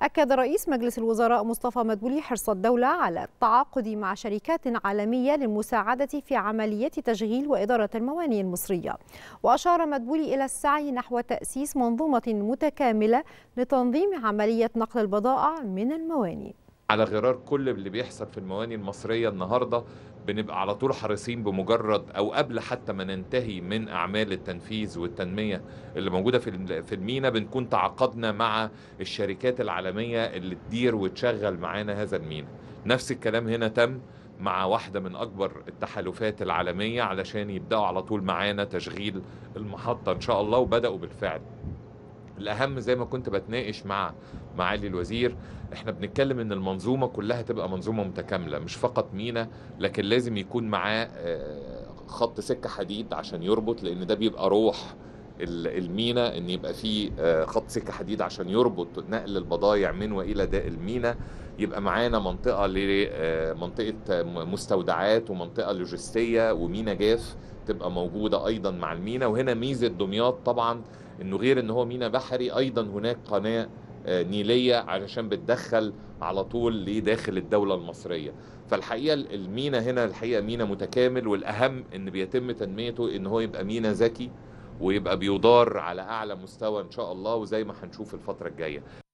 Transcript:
أكد رئيس مجلس الوزراء مصطفى مدبولي حرص الدولة على التعاقد مع شركات عالمية للمساعدة في عملية تشغيل وإدارة الموانئ المصرية وأشار مدبولي إلى السعي نحو تأسيس منظومة متكاملة لتنظيم عملية نقل البضائع من الموانئ على غرار كل اللي بيحصل في الموانئ المصرية النهاردة بنبقى على طول حريصين بمجرد او قبل حتى ما ننتهي من اعمال التنفيذ والتنميه اللي موجوده في في المينا بنكون تعاقدنا مع الشركات العالميه اللي تدير وتشغل معانا هذا المينا نفس الكلام هنا تم مع واحدة من أكبر التحالفات العالمية علشان يبدأوا على طول معانا تشغيل المحطة إن شاء الله وبدأوا بالفعل الاهم زي ما كنت بتناقش مع معالي الوزير احنا بنتكلم ان المنظومه كلها تبقى منظومه متكامله مش فقط مينا لكن لازم يكون معاه آه، خط سكه حديد عشان يربط لان ده بيبقى روح المينا ان يبقى في آه، خط سكه حديد عشان يربط نقل البضائع من والى داء المينا يبقى معانا منطقه لمنطقه آه، مستودعات ومنطقه لوجستيه ومينا جاف تبقى موجوده ايضا مع المينا وهنا ميزه دمياط طبعا انه غير ان هو ميناء بحري ايضا هناك قناه آه، نيليه علشان بتدخل على طول لداخل الدوله المصريه فالحقيقه المينا هنا الحقيقه مينا متكامل والاهم ان بيتم تنميته ان هو يبقى مينا ذكي ويبقى بيدار على اعلى مستوى ان شاء الله وزي ما هنشوف الفتره الجايه